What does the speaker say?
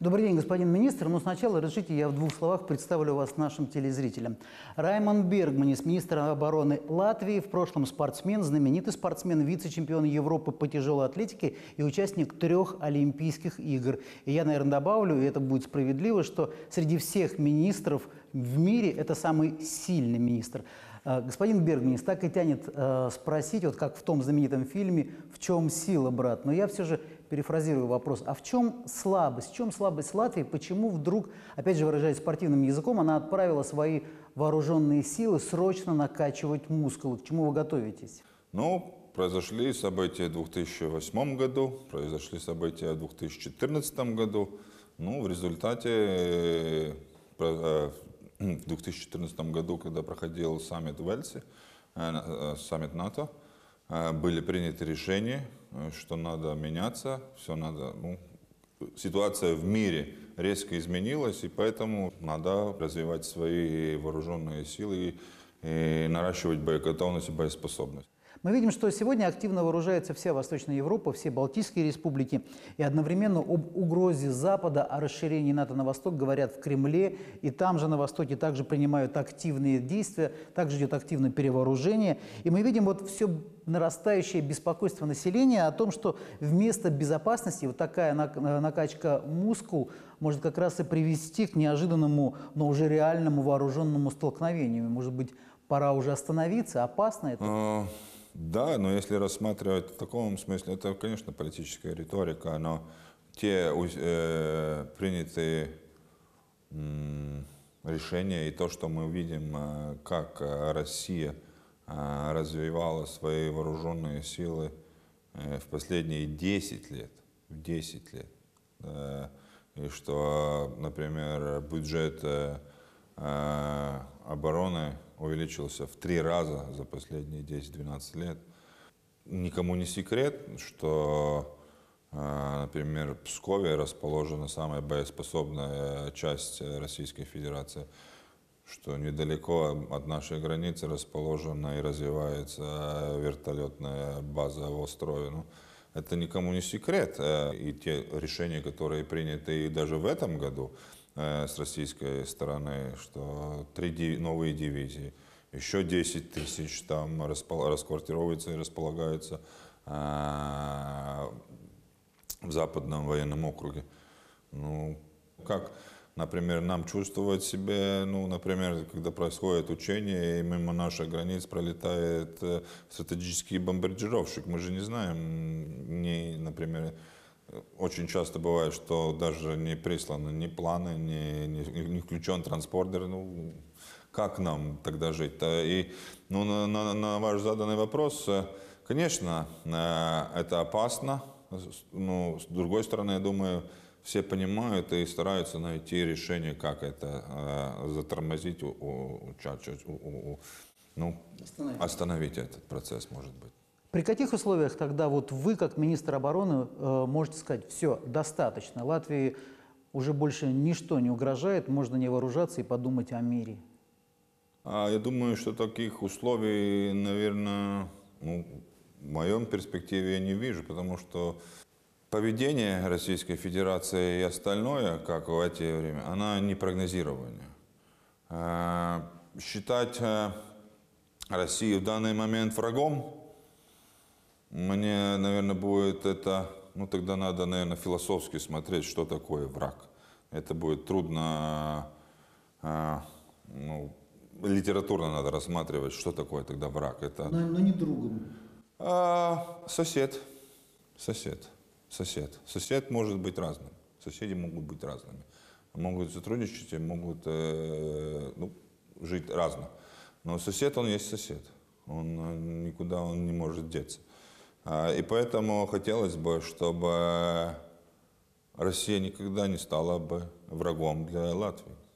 Добрый день, господин министр. Но ну, сначала разрешите я в двух словах представлю вас нашим телезрителям. Раймон Бергманис, министр обороны Латвии, в прошлом спортсмен, знаменитый спортсмен, вице-чемпион Европы по тяжелой атлетике и участник трех Олимпийских игр. И я, наверное, добавлю, и это будет справедливо, что среди всех министров в мире это самый сильный министр. А, господин Бергминис так и тянет э, спросить, вот как в том знаменитом фильме «В чем сила, брат?». Но я все же перефразирую вопрос. А в чем слабость? В чем слабость Латвии? Почему вдруг, опять же выражаясь спортивным языком, она отправила свои вооруженные силы срочно накачивать мускулы? К чему вы готовитесь? Ну, произошли события в 2008 году, произошли события в 2014 году. Ну, в результате э, э, в 2014 году, когда проходил саммит в Эльсе, э, э, саммит НАТО, э, были приняты решения, что надо меняться, все надо, ну, ситуация в мире резко изменилась, и поэтому надо развивать свои вооруженные силы и, и наращивать боеготовность и боеспособность. Мы видим, что сегодня активно вооружается вся Восточная Европа, все Балтийские республики, и одновременно об угрозе Запада о расширении НАТО на восток говорят в Кремле, и там же на востоке также принимают активные действия, также идет активное перевооружение. И мы видим вот все нарастающее беспокойство населения о том, что вместо безопасности вот такая э, накачка мускул может как раз и привести к неожиданному, но уже реальному вооруженному столкновению. Может быть, пора уже остановиться? Опасно это? А, да, но если рассматривать в таком смысле, это, конечно, политическая риторика, но те э, принятые э, решения и то, что мы видим, э, как э, Россия э, развивала свои вооруженные силы э, в последние 10 лет, в 10 лет, э, и что, например, бюджет э, Э, обороны увеличился в три раза за последние 10-12 лет. Никому не секрет, что, э, например, в Пскове расположена самая боеспособная часть Российской Федерации, что недалеко от нашей границы расположена и развивается вертолетная база в Острове. Ну, это никому не секрет. Э, и те решения, которые приняты и даже в этом году, Э, с российской стороны, что три новые дивизии, еще 10 тысяч там расквартировывается и располагаются э, в Западном военном округе. Ну, как, например, нам чувствовать себя, ну, например, когда происходит учение, и мимо наших границ пролетает э, стратегический бомбардировщик. Мы же не знаем, не, например, очень часто бывает, что даже не присланы ни планы, ни, не, не включен транспортер. Ну, как нам тогда жить? И ну, на, на, на ваш заданный вопрос, э, конечно, э, это опасно. Ну с другой стороны, я думаю, все понимают и стараются найти решение, как это э, затормозить, у, у, у, у, у, ну, остановить. остановить этот процесс, может быть. При каких условиях тогда вот вы, как министр обороны, э, можете сказать, все, достаточно, Латвии уже больше ничто не угрожает, можно не вооружаться и подумать о мире? А, я думаю, что таких условий, наверное, ну, в моем перспективе я не вижу, потому что поведение Российской Федерации и остальное, как в это время, она не э, Считать э, Россию в данный момент врагом мне, наверное, будет это... Ну, тогда надо, наверное, философски смотреть, что такое враг. Это будет трудно... Э, ну, литературно надо рассматривать, что такое тогда враг. Это... Но, но не другом. А, сосед. Сосед. Сосед. Сосед может быть разным. Соседи могут быть разными. Могут сотрудничать и могут э, ну, жить разно. Но сосед, он есть сосед. Он э, никуда он не может деться. А, и поэтому хотелось бы, чтобы э, Россия никогда не стала бы врагом для Латвии.